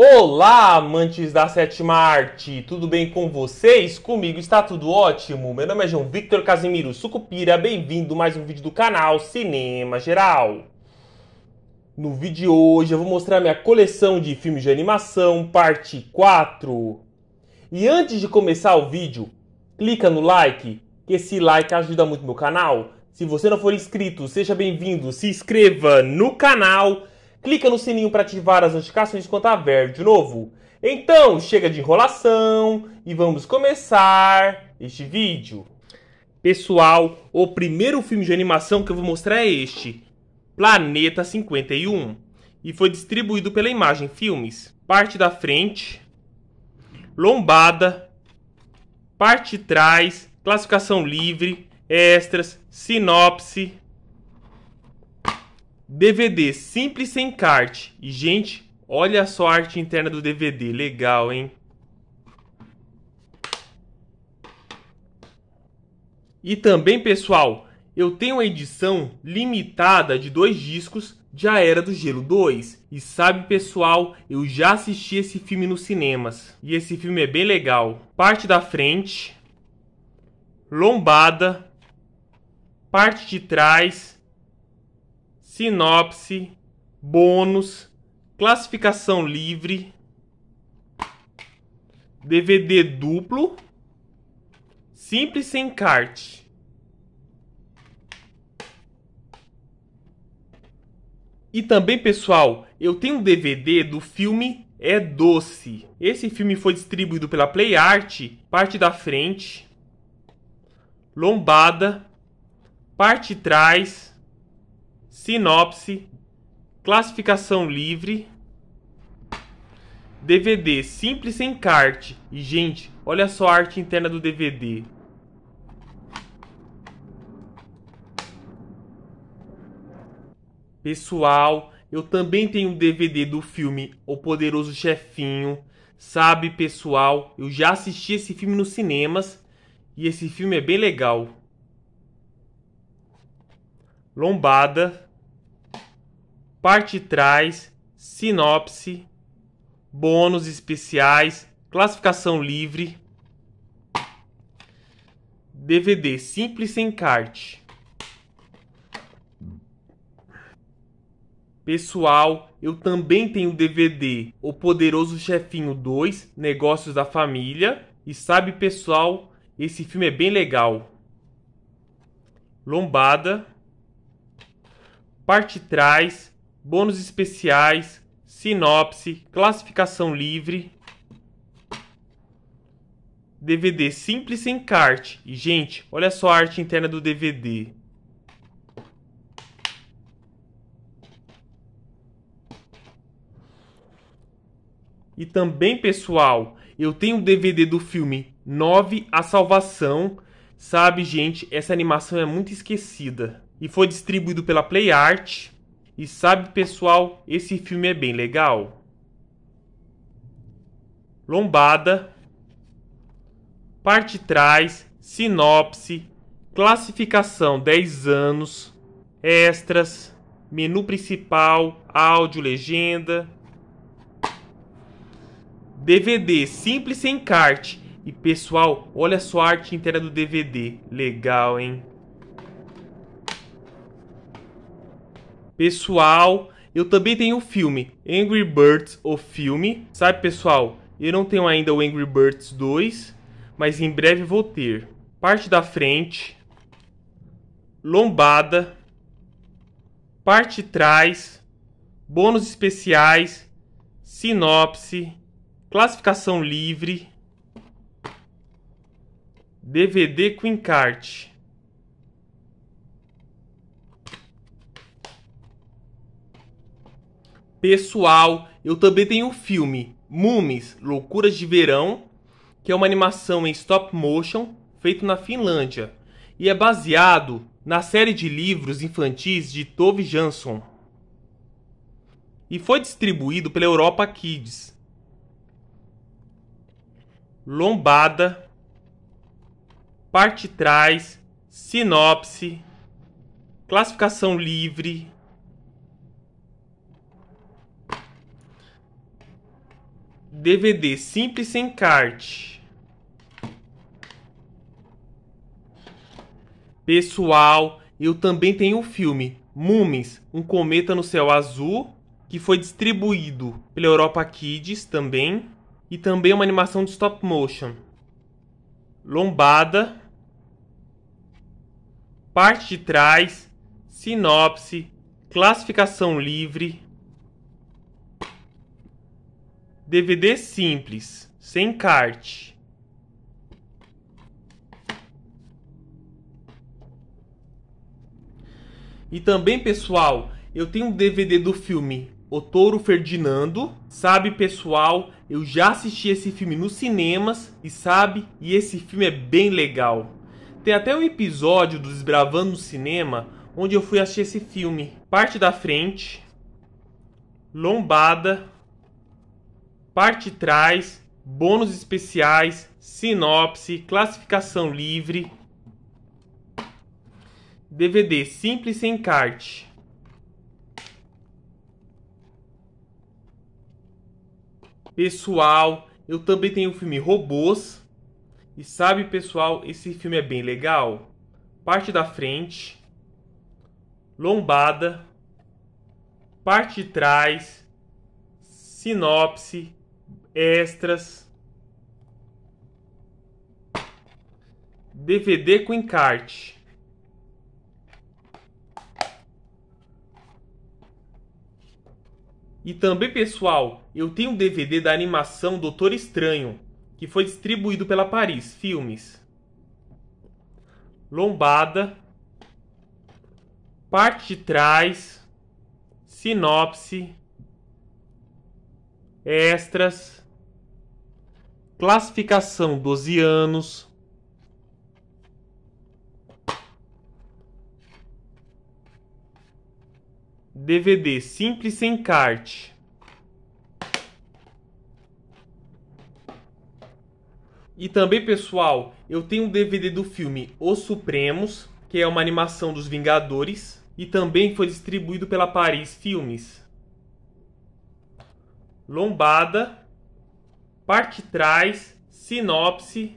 Olá, amantes da sétima arte! Tudo bem com vocês? Comigo está tudo ótimo! Meu nome é João Victor Casimiro Sucupira, bem-vindo a mais um vídeo do canal Cinema Geral. No vídeo de hoje eu vou mostrar minha coleção de filmes de animação, parte 4. E antes de começar o vídeo, clica no like, que esse like ajuda muito meu canal. Se você não for inscrito, seja bem-vindo, se inscreva no canal clica no sininho para ativar as notificações quando a tá de novo. Então, chega de enrolação e vamos começar este vídeo. Pessoal, o primeiro filme de animação que eu vou mostrar é este, Planeta 51, e foi distribuído pela Imagem Filmes. Parte da frente, lombada, parte de trás, classificação livre, extras, sinopse, DVD simples sem encarte. E, gente, olha só a arte interna do DVD. Legal, hein? E também, pessoal, eu tenho a edição limitada de dois discos de A Era do Gelo 2. E sabe, pessoal, eu já assisti esse filme nos cinemas. E esse filme é bem legal. Parte da frente, lombada, parte de trás sinopse, bônus, classificação livre, DVD duplo, simples sem encarte. E também, pessoal, eu tenho um DVD do filme É Doce. Esse filme foi distribuído pela Play Art, parte da frente, lombada, parte trás, sinopse, classificação livre, DVD simples sem encarte. E, gente, olha só a arte interna do DVD. Pessoal, eu também tenho um DVD do filme O Poderoso Chefinho. Sabe, pessoal, eu já assisti esse filme nos cinemas e esse filme é bem legal. Lombada parte trás, sinopse, bônus especiais, classificação livre, DVD simples sem encarte. Pessoal, eu também tenho DVD O Poderoso Chefinho 2, Negócios da Família. E sabe, pessoal, esse filme é bem legal. Lombada. Parte trás bônus especiais, sinopse, classificação livre, DVD simples sem encarte. E, gente, olha só a arte interna do DVD. E também, pessoal, eu tenho um DVD do filme 9 A Salvação. Sabe, gente, essa animação é muito esquecida. E foi distribuído pela PlayArt. E sabe, pessoal, esse filme é bem legal. Lombada, parte trás, sinopse, classificação 10 anos, extras, menu principal, áudio, legenda. DVD simples sem encarte. E pessoal, olha só a arte inteira do DVD. Legal, hein? Pessoal, eu também tenho o filme. Angry Birds, o filme. Sabe, pessoal? Eu não tenho ainda o Angry Birds 2, mas em breve vou ter. Parte da frente. Lombada. Parte trás. Bônus especiais. Sinopse. Classificação livre. DVD com encarte. Pessoal, eu também tenho um filme, Mumis, Loucuras de Verão, que é uma animação em stop motion feito na Finlândia e é baseado na série de livros infantis de Tove Jansson. E foi distribuído pela Europa Kids. Lombada, parte trás, sinopse, classificação livre, DVD simples sem encarte. Pessoal, eu também tenho o filme, Mumins, um cometa no céu azul, que foi distribuído pela Europa Kids também, e também uma animação de stop motion. Lombada, parte de trás, sinopse, classificação livre, DVD simples, sem encarte. E também, pessoal, eu tenho um DVD do filme O Touro Ferdinando. Sabe, pessoal, eu já assisti esse filme nos cinemas e sabe, e esse filme é bem legal. Tem até um episódio do Desbravando no Cinema onde eu fui assistir esse filme. Parte da frente, lombada, parte de trás, bônus especiais, sinopse, classificação livre. DVD simples sem encarte. Pessoal, eu também tenho o filme Robôs. E sabe, pessoal, esse filme é bem legal. Parte da frente, lombada, parte de trás, sinopse, extras. DVD com encarte. E também, pessoal, eu tenho um DVD da animação Doutor Estranho, que foi distribuído pela Paris Filmes. Lombada. Parte de trás. Sinopse. Extras. Classificação: 12 anos. DVD simples sem cart. E também, pessoal, eu tenho um DVD do filme Os Supremos, que é uma animação dos Vingadores, e também foi distribuído pela Paris Filmes. Lombada, parte trás, sinopse,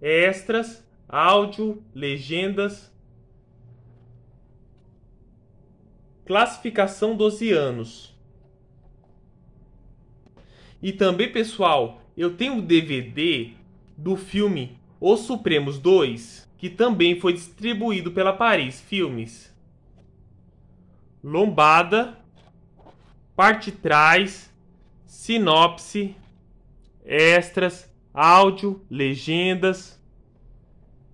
extras, áudio, legendas. Classificação 12 anos. E também, pessoal, eu tenho o um DVD do filme Os Supremos 2, que também foi distribuído pela Paris Filmes. Lombada, parte trás, sinopse, extras, áudio, legendas,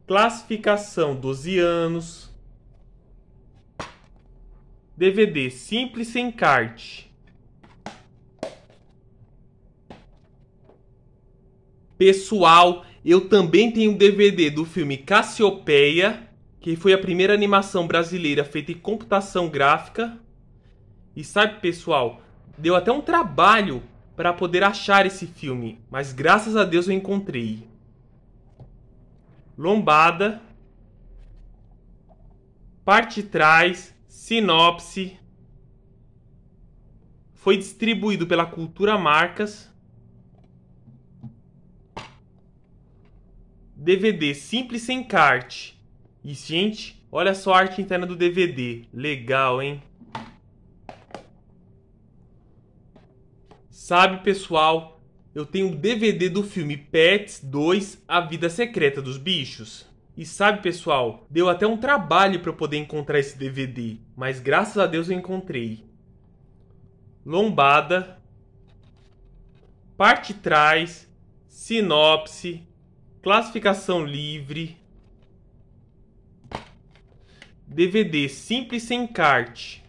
classificação 12 anos, DVD simples sem encarte, Pessoal, eu também tenho um DVD do filme Cassiopeia, que foi a primeira animação brasileira feita em computação gráfica. E sabe, pessoal, deu até um trabalho para poder achar esse filme, mas graças a Deus eu encontrei. Lombada, parte trás, sinopse. Foi distribuído pela Cultura Marcas. DVD simples sem carte. E, gente, olha só a arte interna do DVD. Legal, hein? Sabe, pessoal, eu tenho o DVD do filme Pets 2 A Vida Secreta dos Bichos. E sabe, pessoal, deu até um trabalho para eu poder encontrar esse DVD, mas graças a Deus eu encontrei. Lombada, parte trás, sinopse, classificação livre, DVD simples sem encarte.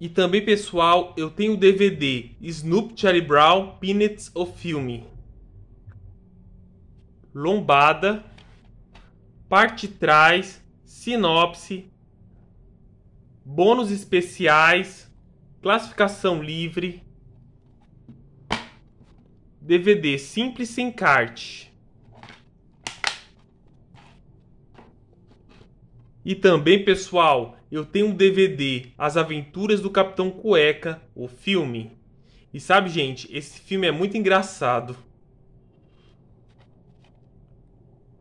E também, pessoal, eu tenho o DVD Snoop Charlie Brown Peanuts, o filme. Lombada, parte trás, sinopse, bônus especiais, classificação livre, DVD simples sem carte. E também, pessoal, eu tenho um DVD, As Aventuras do Capitão Cueca, o filme. E sabe, gente, esse filme é muito engraçado.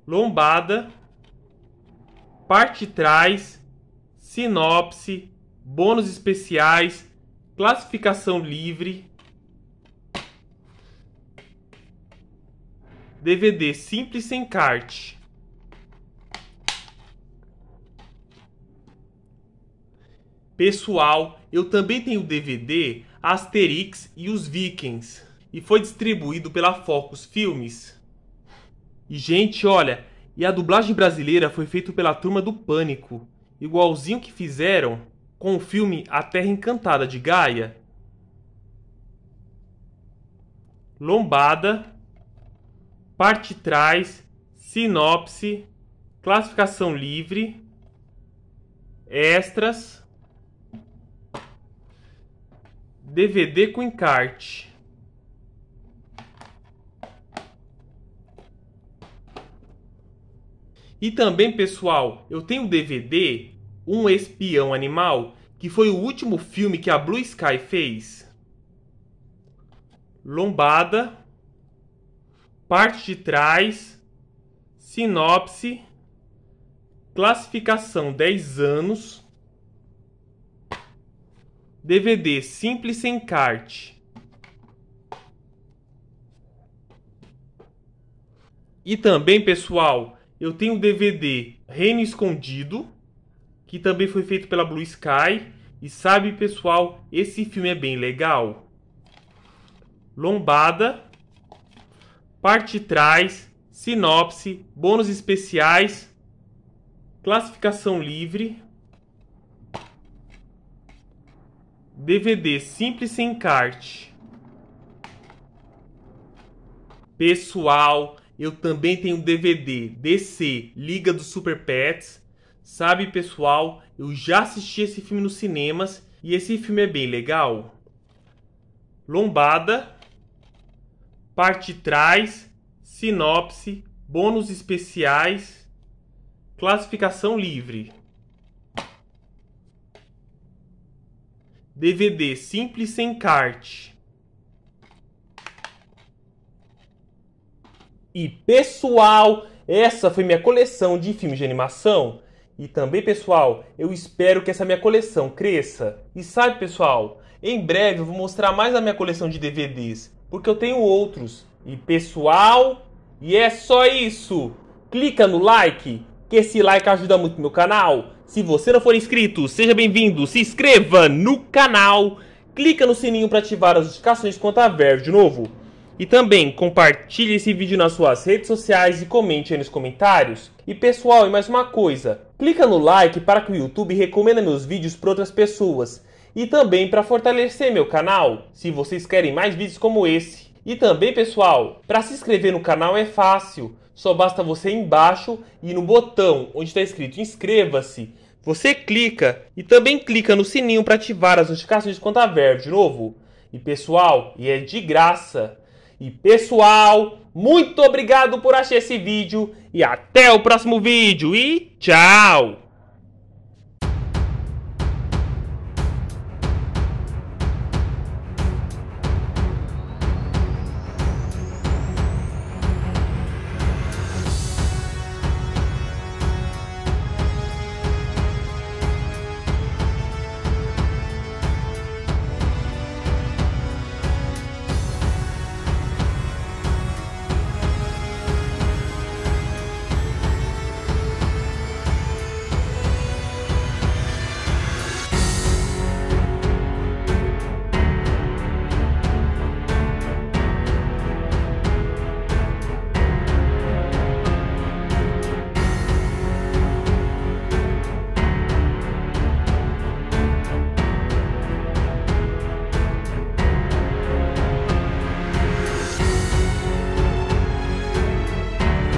Lombada, parte trás, sinopse, bônus especiais, classificação livre, DVD simples sem carte. Pessoal, eu também tenho DVD Asterix e os Vikings e foi distribuído pela Focus Filmes. E gente, olha, e a dublagem brasileira foi feita pela turma do Pânico, igualzinho que fizeram com o filme A Terra Encantada de Gaia. Lombada, parte trás, sinopse, classificação livre, extras, DVD com encarte. E também, pessoal, eu tenho DVD, Um Espião Animal, que foi o último filme que a Blue Sky fez. Lombada, parte de trás, sinopse, classificação 10 anos. DVD simples sem encarte. E também, pessoal, eu tenho o DVD Reino Escondido, que também foi feito pela Blue Sky. E sabe, pessoal, esse filme é bem legal. Lombada, parte trás, sinopse, bônus especiais, classificação livre, DVD simples sem encarte. Pessoal, eu também tenho DVD DC Liga dos Super Pets. Sabe, pessoal, eu já assisti esse filme nos cinemas e esse filme é bem legal. Lombada, parte trás, sinopse, bônus especiais, classificação livre. DVD simples sem encarte. E pessoal, essa foi minha coleção de filmes de animação. E também, pessoal, eu espero que essa minha coleção cresça. E sabe, pessoal, em breve eu vou mostrar mais a minha coleção de DVDs, porque eu tenho outros. E pessoal, e é só isso. Clica no like, que esse like ajuda muito meu canal. Se você não for inscrito, seja bem-vindo, se inscreva no canal, clica no sininho para ativar as notificações quando a Verve de novo. E também compartilhe esse vídeo nas suas redes sociais e comente aí nos comentários. E pessoal, e mais uma coisa, clica no like para que o YouTube recomenda meus vídeos para outras pessoas e também para fortalecer meu canal. Se vocês querem mais vídeos como esse, e também, pessoal, para se inscrever no canal é fácil só basta você embaixo e no botão onde está escrito inscreva-se, você clica e também clica no sininho para ativar as notificações de Conta Verbo de novo. E pessoal, e é de graça. E pessoal, muito obrigado por assistir esse vídeo e até o próximo vídeo e tchau!